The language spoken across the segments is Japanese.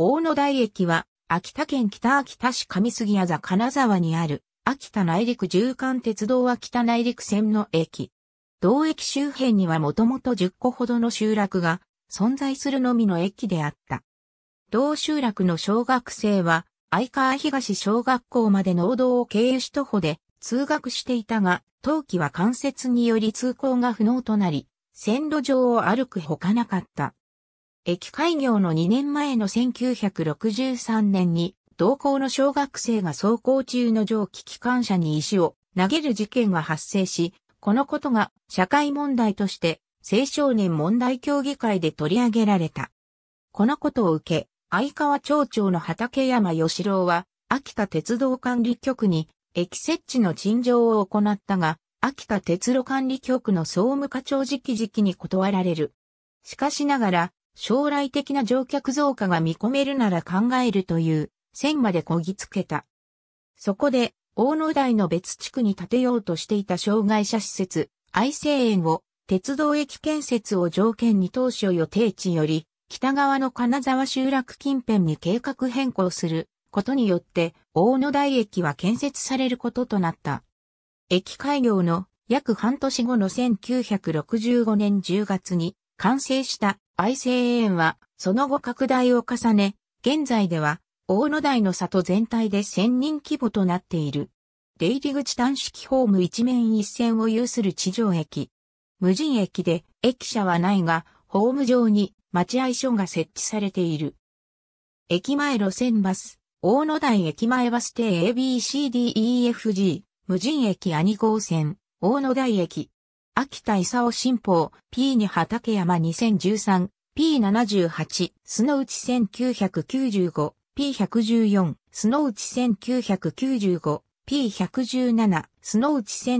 大野台駅は、秋田県北秋田市上杉谷座金沢にある、秋田内陸縦貫鉄道秋田内陸線の駅。同駅周辺にはもともと10個ほどの集落が存在するのみの駅であった。同集落の小学生は、相川東小学校まで農道を経由し徒歩で通学していたが、冬季は関節により通行が不能となり、線路上を歩くほかなかった。駅開業の2年前の1963年に、同校の小学生が走行中の蒸気機関車に石を投げる事件が発生し、このことが社会問題として青少年問題協議会で取り上げられた。このことを受け、相川町長の畠山義郎は、秋田鉄道管理局に駅設置の陳情を行ったが、秋田鉄路管理局の総務課長直々に断られる。しかしながら、将来的な乗客増加が見込めるなら考えるという線までこぎつけた。そこで、大野台の別地区に建てようとしていた障害者施設、愛生園を、鉄道駅建設を条件に当初予定地より、北側の金沢集落近辺に計画変更することによって、大野台駅は建設されることとなった。駅開業の約半年後の1965年10月に完成した愛生園は、その後拡大を重ね、現在では、大野台の里全体で1000人規模となっている。出入り口端式ホーム一面一線を有する地上駅。無人駅で、駅舎はないが、ホーム上に待合所が設置されている。駅前路線バス、大野台駅前バス停 ABCDEFG、無人駅兄号線、大野台駅、秋田勲新報、P2 畠山 2013P78、スノウチ1995、P114、スノウチ1995、P117、スノウチ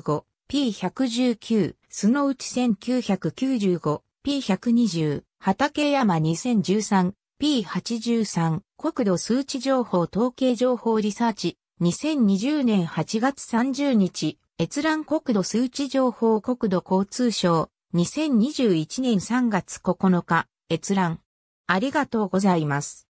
1995、P119、スノウチ1995、P120、畠山 2013P83、P83 国土数値情報統計情報リサーチ、2020年8月30日、閲覧国土数値情報国土交通省、2021年3月9日、閲覧。ありがとうございます。